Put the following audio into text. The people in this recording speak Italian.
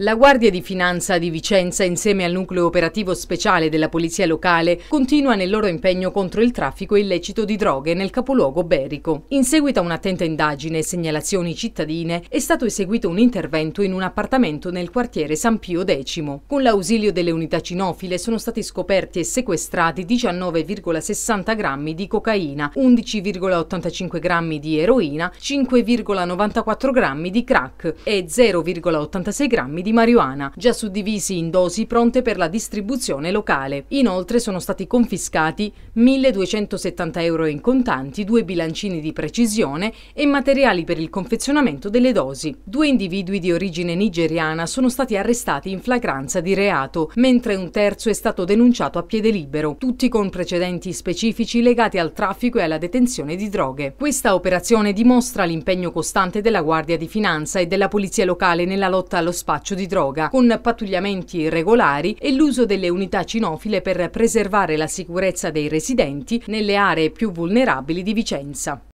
La Guardia di Finanza di Vicenza, insieme al nucleo operativo speciale della Polizia Locale, continua nel loro impegno contro il traffico illecito di droghe nel capoluogo berico. In seguito a un'attenta indagine e segnalazioni cittadine, è stato eseguito un intervento in un appartamento nel quartiere San Pio X. Con l'ausilio delle unità cinofile sono stati scoperti e sequestrati 19,60 grammi di cocaina, 11,85 grammi di eroina, 5,94 grammi di crack e 0,86 grammi di di marijuana, già suddivisi in dosi pronte per la distribuzione locale. Inoltre sono stati confiscati 1.270 euro in contanti, due bilancini di precisione e materiali per il confezionamento delle dosi. Due individui di origine nigeriana sono stati arrestati in flagranza di reato, mentre un terzo è stato denunciato a piede libero, tutti con precedenti specifici legati al traffico e alla detenzione di droghe. Questa operazione dimostra l'impegno costante della Guardia di Finanza e della Polizia Locale nella lotta allo spaccio di droga, con pattugliamenti regolari e l'uso delle unità cinofile per preservare la sicurezza dei residenti nelle aree più vulnerabili di Vicenza.